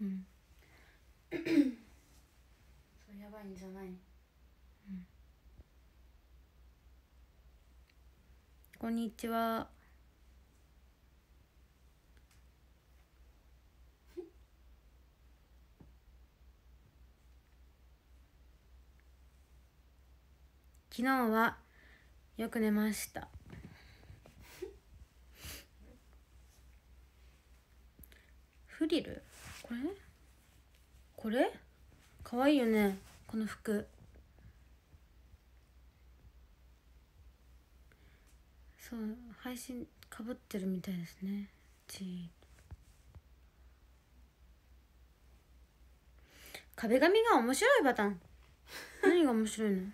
うんそうやばいんじゃない、うん、こんにちは昨日はよく寝ましたフリルこれこれかわいいよねこの服そう配信かぶってるみたいですね壁紙が面白いパターン 何が面白いの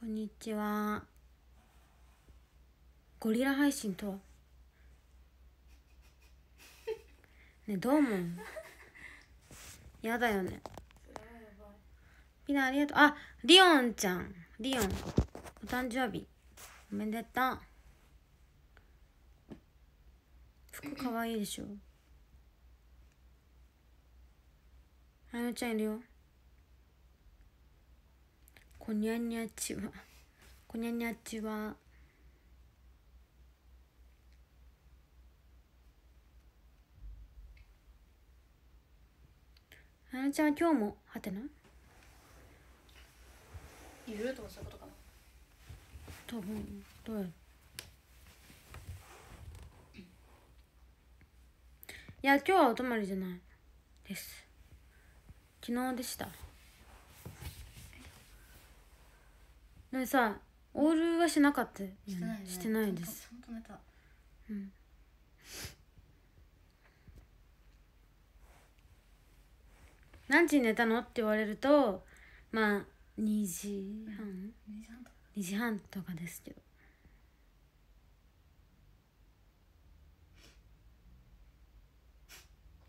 こんにちはゴリラ配信とはねどうもやだよねピナありがとうあリオンちゃんリオンお誕生日おめでとう服かわいいでしょあやちゃんいるよこにゃにゃちはこにゃにゃちはななちゃんは今日もはてないるとかそういうことかな多分どうやいや今日はお泊まりじゃないです昨日でしたでもさオールはしなかった、ね、してないですうん何時に寝たのって言われるとまあ2時半2時半とかですけど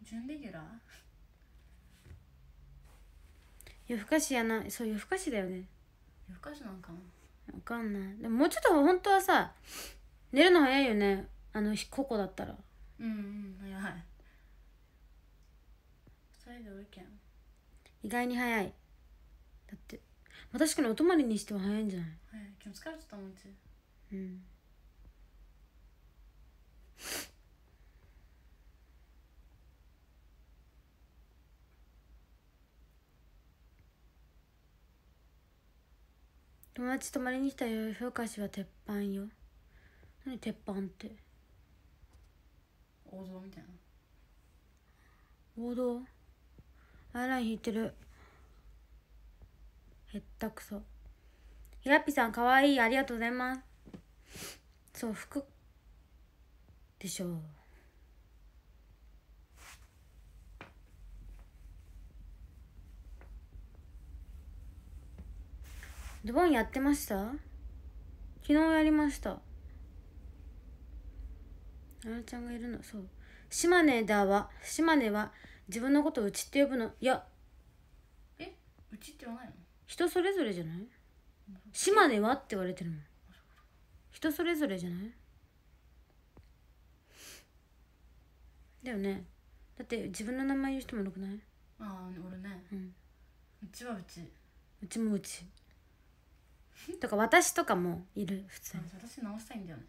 準レギュラー夜更かしやなそう夜更かしだよね夜更かしなんかな分かんないでももうちょっと本当はさ寝るの早いよねあのここだったらうんうん早いそ人で多いけん意外に早いだってまあ、確かにお泊まりにしては早いんじゃない早い今日疲れてたもんちうん友達泊まりに来たよ評価しは鉄板よ何鉄板って王道みたいな王道アイライン引いてるへったくそひらぴさんかわいいありがとうございますそう服でしょうドボンやってました昨日やりましたあらちゃんがいるのそう島根だわ島根は自分のことうちって呼ぶのいやえうちって言わないの人それぞれじゃない島ではって言われてるもん人それぞれじゃないだよねだって自分の名前言う人もよくないああ俺ね、うん、うちはうちうちもうちとか私とかもいる普通に私直したいんだよね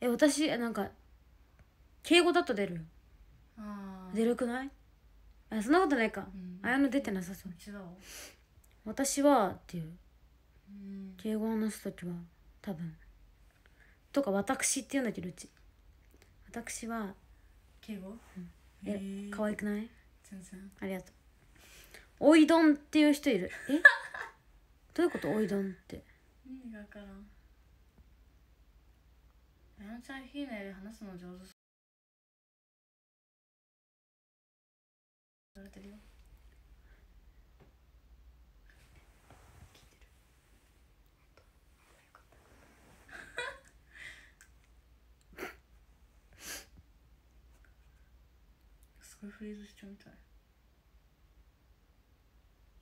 え私なんか敬語だと出る出るくないあそんなことないか、うん、綾乃出てなさそう私はっていう敬語話す時は多分とか私って言うんだけどうち私は敬語、うん、え可愛くない全然ありがとうおいどんっていう人いるえ どういうことおいどんって意味が分からんあのちゃんひーより話すの上手言わてるよ聞いてるすごいフリーズしちゃうみたい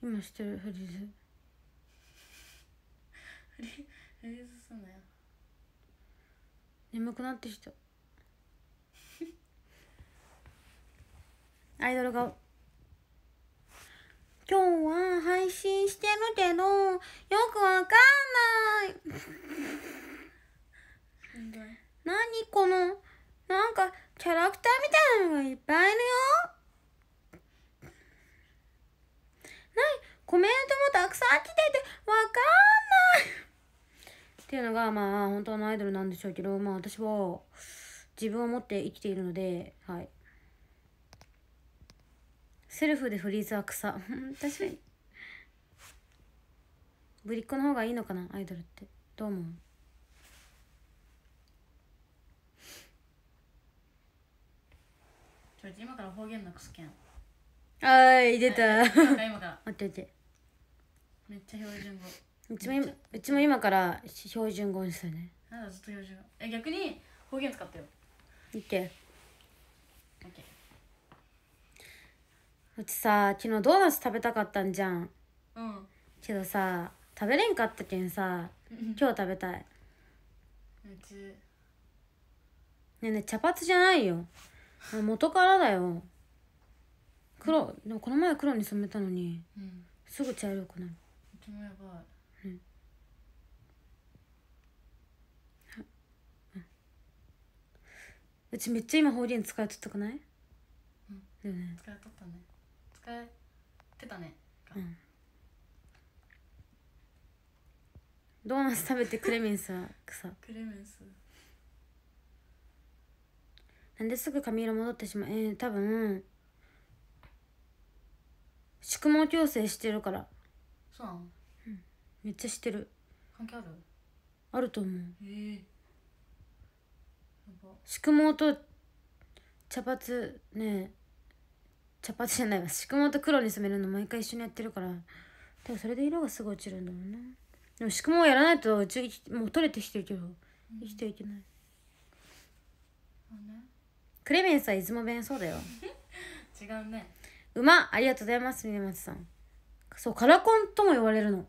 今してるフリーズフリフリーズすんなよ眠くなってきたアイドル顔今日は配信してるけど、よくわかんない。なにこの、なんかキャラクターみたいなのがいっぱいいるよ。なに、コメントもたくさん来てて、わかんない。っていうのがまあ本当のアイドルなんでしょうけどまあ私は自分を持って生きているのではいセルフでフリーズは草確かにぶりっ子の方がいいのかなアイドルってどう思うちょと今から方言なくすけんあい出た、はいは待って待ってめっちゃ標準語うちも今うちも今から標準語にするねなんだずっと標準語え逆に方言使ったよいけ OK うちさ昨日ドーナツ食べたかったんじゃんうんけどさ食べれんかったけんさ今日食べたいうちねえねえ茶髪じゃないよ元からだよ黒でもこの前黒に染めたのにうんすぐ茶色くなるうちもやばいうちめっちゃ今方言使いとったくない、だよね使いとったねえてたね、うんドーナツ食べてクレメンスは草クレメンスなんですぐ髪色戻ってしまうえー、多分宿毛矯正してるからそうなの、うん、めっちゃしてる関係あるあると思うえー、宿毛と茶髪ね茶髪じゃないわ宿毛と黒に染めるの毎回一緒にやってるからでもそれで色がすぐ落ちるんだもんなでも宿毛やらないとうちもう取れてきてるけど、生きていけない、うんクレメンさん出雲弁そうだよ 違うね馬ありがとうございます峰松さんそうカラコンとも言われるの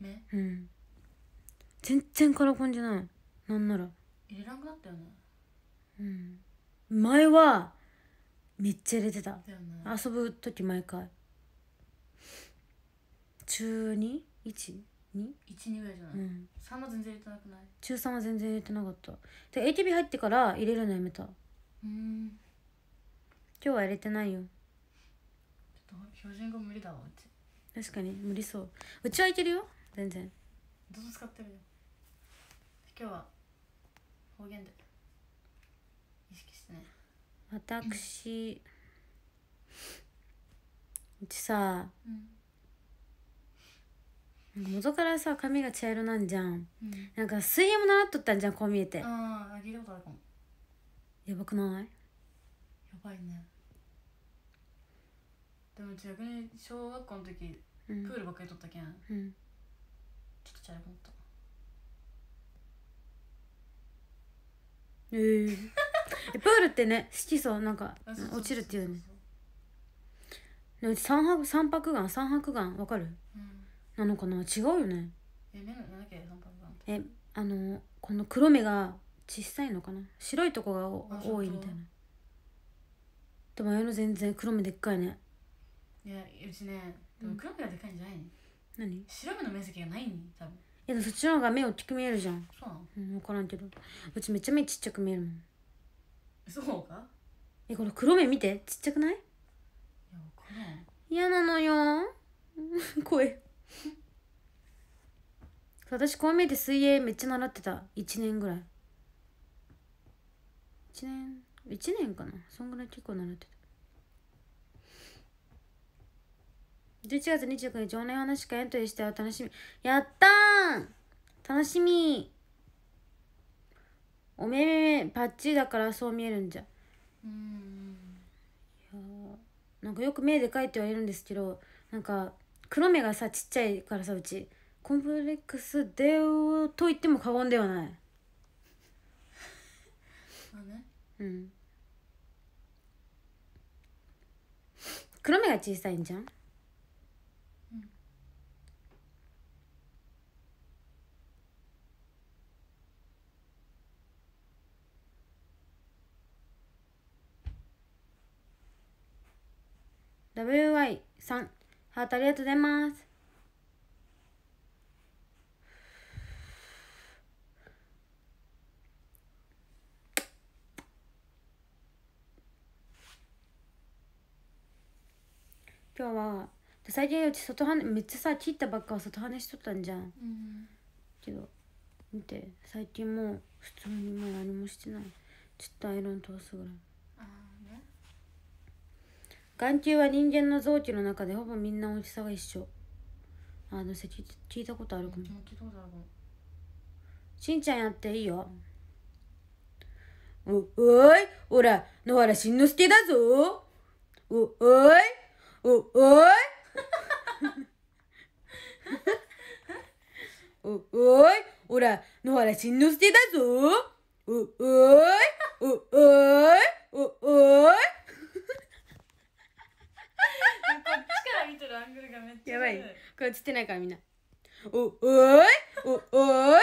ねうん全然カラコンじゃないなんなら入れなくなったよねうん前はめっちゃ入れてた、遊ぶ時毎回中 2?1? 12ぐらいじゃない、うん、3は全然入れてなくない中3は全然入れてなかったで ATB 入ってから入れるのやめたうん今日は入れてないよちょっと標準語無理だわうち確かに無理そううちはいけるよ全然どうぞ使ってるよ今日は方言で私、うちさ、なん元からさ髪が茶色なんじゃん、なんか水泳も習っとったんじゃんこう見えてああ聞いたことあるかもやばくないやばいねでもうち逆に小学校の時うプールばっかりとったけん、うんちょっと茶色くなったえープールってね色素なんか落ちるっていうねうち三白三白眼三白眼わかる、うん、なのかな違うよねえ目のなんだっけ三白眼えあのこの黒目が小さいのかな白いとこが多いみたいなでも綾の全然黒目でっかいねいやうちねでも黒目がでかいんじゃないの、うん、何白目の面積がないん多分えそっちの方が目大きく見えるじゃんそうなの、うん、分からんけどうちめちゃめちゃちっちゃく見えるもんそうかえこの黒目見てちっちゃくないいやか嫌なのよ 声私こう見えて水泳めっちゃ習ってた1年ぐらい1年1年かなそんぐらい結構習ってた11月29日常ンラ話会エントリーして楽しみやったー楽しみおめめめパッチだからそう見えるんじゃうんいやなんかよく目でかいって言われるんですけどなんか黒目がさちっちゃいからさうちコンプレックスでと言っても過言ではないまあねうん黒目が小さいんじゃん WY さん、ハートありがとうございます。今日は最近うち外はねめっちゃさ切ったばっか外はねしとったんじゃん、うん、けど見て最近もう普通にもう何もしてないちょっとアイロン通すぐらい。眼球は人間の臓器の中でほぼみんな大きさが一緒あのせ聞いたことあるかもしんちゃんやっていいよ、うん、おおい おら野原しんのすけだぞおおいおおいおおいおら野原しんのすけだぞおおいおおい吸ってないからみんな。お、おいお、おいお、おーい本当や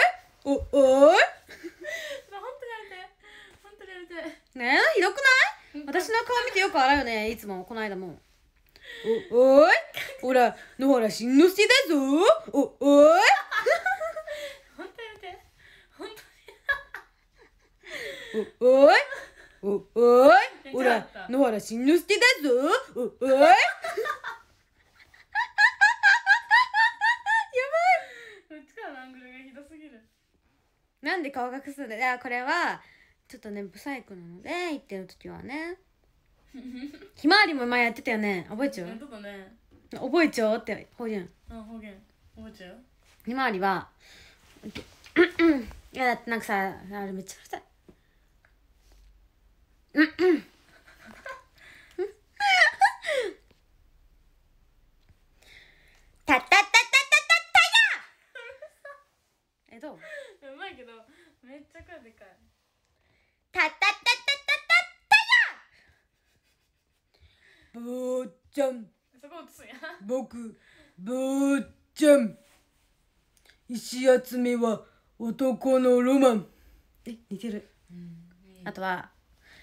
めて。本当やめて。ねえ、ひどくない私の顔見てよく笑うよね。いつも、この間も。お、おいほら、野原しんのすなんで顔隠すんだこれはちょっとね不細工なので言ってる時はね ひまわりも前やってたよね覚えちゃうやってたね覚えちゃうって方言う方言覚えちゃうひまわりは いやだってなんかさあれめっちゃうるさいうんうん たたたたたたたや えどういけどめっちゃ声でかいたたたたたたたやぼーちゃんそこ落とすん僕ぼーちゃん石集めは男のロマンえ似てる、あとは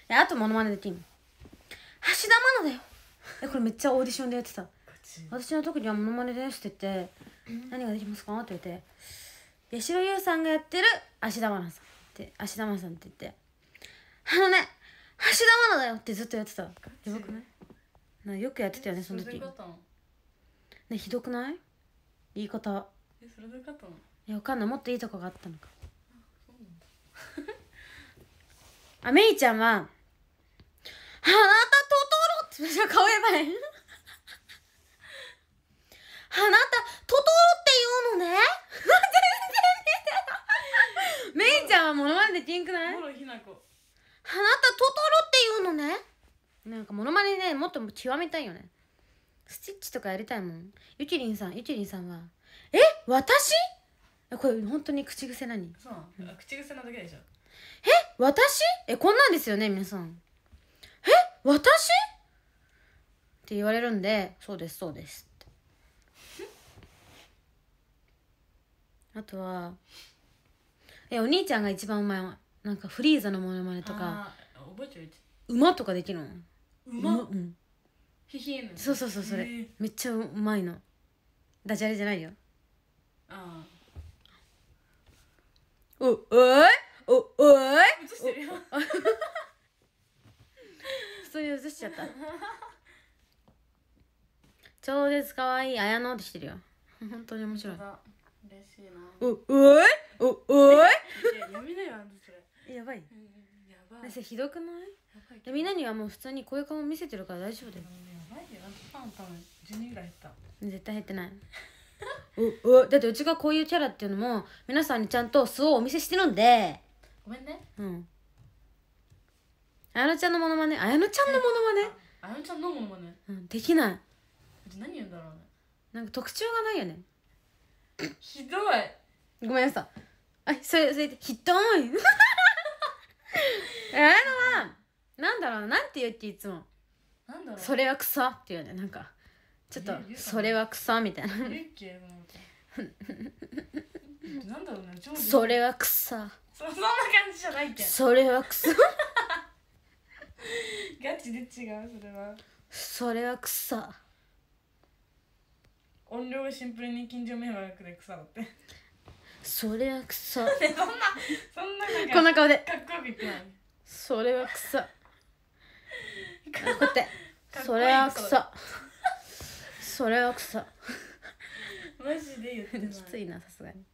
あとモノマネできん橋田愛菜だよえこれめっちゃオーディションでやってた私の特技はモノマネですって言って、何ができますかって言って八代優さんがやってる芦田愛菜さんって芦田愛菜さんって言って「あのね芦田愛菜だよ」ってずっとやってたやばくないなよくやってたよねその時ねひどくない言い方えそれで勝ったのいやわかんないもっといいとこがあったのかあめいちゃんは「あなたトトロ!」って顔やばいできんくないあなたトトロって言うのねなんかモノマネねもっと極めたいよねスティッチとかやりたいもんゆきりんさんゆきりんさんは「え私?」これ本当に口癖何そう、口癖なだけでしょえ私えこんなんですよね皆さんえ私って言われるんでそうですそうですあとはえお兄ちゃんが一番うまいなんかフリーザのモノマネとか覚えてる馬とかできるの馬うんヒヒそうそうそうそれ、えー、めっちゃうまいのダジャレじゃないよああおおいおおいそれ映しちゃった 超絶かわいい綾乃ってしてるよ本当に面白い嬉しいなおおいおおいや やめなよあんたそれやばい、うん、やばいひどくないやばいみんなにはもう普通にこういう顔見せてるから大丈夫だよやばいよパン多分10人ぐらい減った絶対減ってないうう だってうちがこういうキャラっていうのも皆さんにちゃんと素をお見せしてるんでごめんねうんあやのちゃんのものマねあやのちゃんのものマねあやのちゃんのものマねうんできない何言うんだろうねなんか特徴がないよねひどいごめんなさいあそれそれひどい あのはなんだろうななんて言うっていつもなんだろうそれは草っていうねなんかちょっとそれは草みたいななんだろうそれは草そそんな感じじゃないけそれは草 ガチで違うそれはそれは音量がシンプルに近所迷惑で腐ってそれは草 そんなそんななんこんな顔でかっこよく言ってないそれは草こってそれは草それは草マジで言ってないきついなさすがに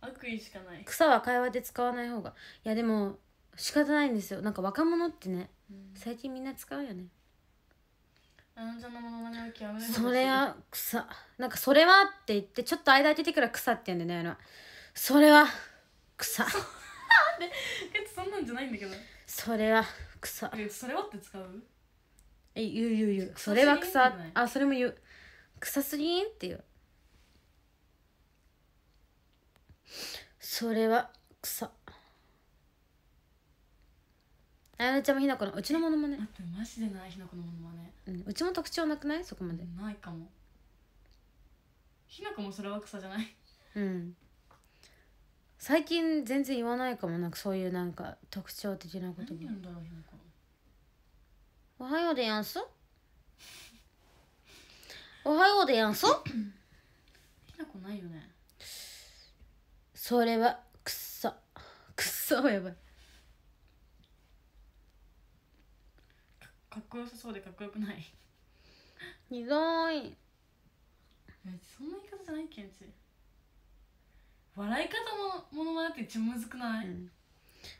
悪意しかない草は会話で使わない方がいやでも仕方ないんですよなんか若者ってね、うん、最近みんな使うよねそれは草なんか「それは」って言ってちょっと間空いててから草って言うんだよねそれは草なそんなんじゃないんだけどそれは草それはって使うえ言う言う言うそれは草あそれも言う草すぎんって言うそれは草あやなちゃんもひなこのうちのものまねってマジでないひなこのものまねうんうちも特徴なくないそこまでないかもひなこもそれは草じゃないうん最近全然言わないかもなんかそういうなんか特徴的なこと何言うんだろうひなこおはようでやんす おはようでやんす ひなこないよねそれはくっそくっそやばいかっこよさそうでかっこよくない意外えそんな言い方じゃないケンチ笑い方もものまねって一番むずくない、うん、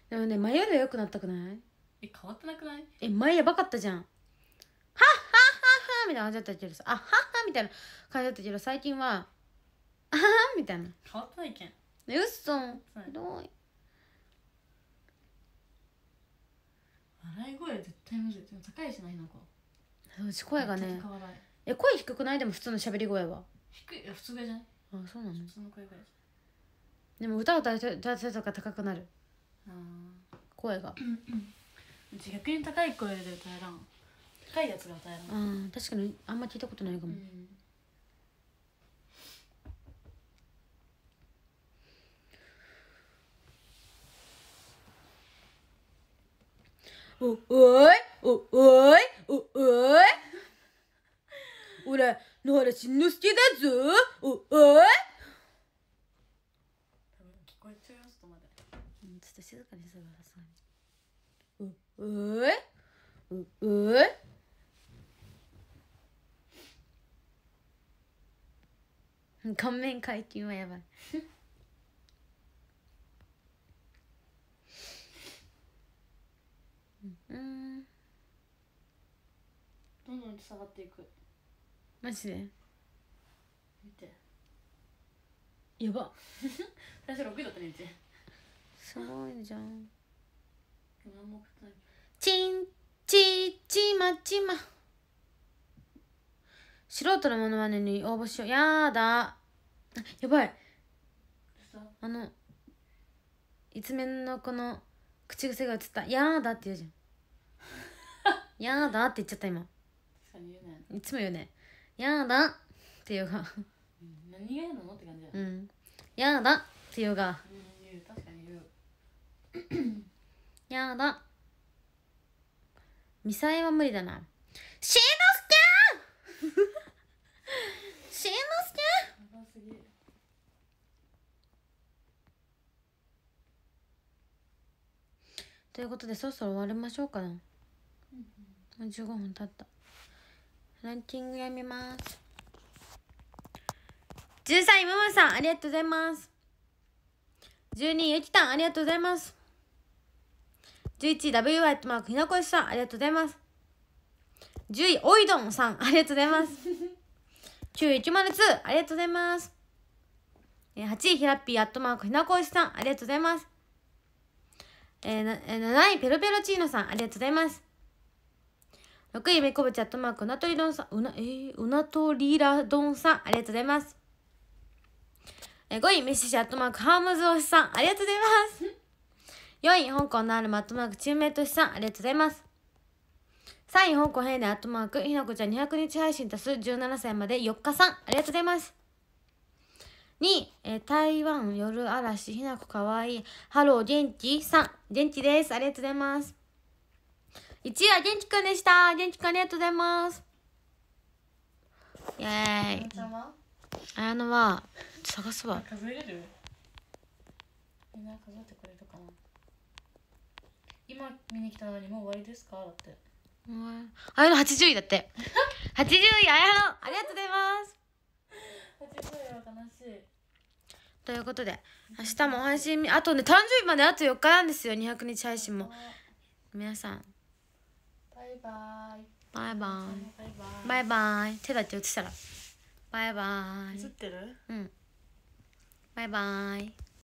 でもね前よりは良くなったくないえ変わってなくないえ前やばかったじゃんはっはっはっはみたいな感じだったけどさあはっはみたいな感じだったけど最近はあはみたいな変わってないけんえっそひどい笑い声絶対むずいでも高いしないなかうち声がねえ声低くないでも普通の喋り声は低いいや普通ぐらじゃないあそうなの普通の声ぐらいじでも歌を歌う人とか高くなるゃあ声がーうち逆に高い声で歌えらん高いやつが歌えらんあー確かにあんま聞いたことないかうもんおおいおおいおおい俺野原しんのすけだぞおおい多分聞こえちゃと静かにするおいうお顔面解禁はやばいうんどんどん下がっていくマジで見てやば最初6位だったねうちすごいじゃん何も食っちんちちまちま素人のものまねに応募しようやだやばいあの一面のこの口癖が映った「やだ」って言うじゃんやだって言っちゃった今いつも言うねやだって言うが何が嫌なのって感じうんやだって言うが言う確かに言う やだミサイは無理だなしんのすけ しんのすけということでそろそろ終わりましょうかな15分経ったランキング読みます13位ママさんありがとうございます12位ゆきたんありがとうございます11位 W ワイトマークひなこしさんありがとうございます10位おいどんさんありがとうございます9位102ありがとうございます8位ひらっぴーアットマークひなこしさんありがとうございますえ7位ペロペロチーノさんありがとうございます6位めこぶちゃットマークうなとりどんさんうな,、えー、うなとりらどんさんありがとうございます5位メッシシャットマークハームズ推しさんありがとうございます4位香港のあるマットマークチーメイトしさんありがとうございます3位香港平年アットマークひなこちゃん200日配信足す17歳まで4日さんありがとうございます2位、えー、台湾夜嵐ひなこかわいいハロー元気さん元気ですありがとうございます一位は元気くんでした元気くんありがとうございますイエーイ綾乃は探すわ数えれるみんな数えてくれるかな今見に来たのにもう終わりですかだって綾乃80位だって80位綾乃ありがとうございますということで明日も配信あとね誕生日まであと4日なんですよ200日配信も皆さんイバイバイバイバイバイ手だけ映したらバイバイ映ってるうんバイバイ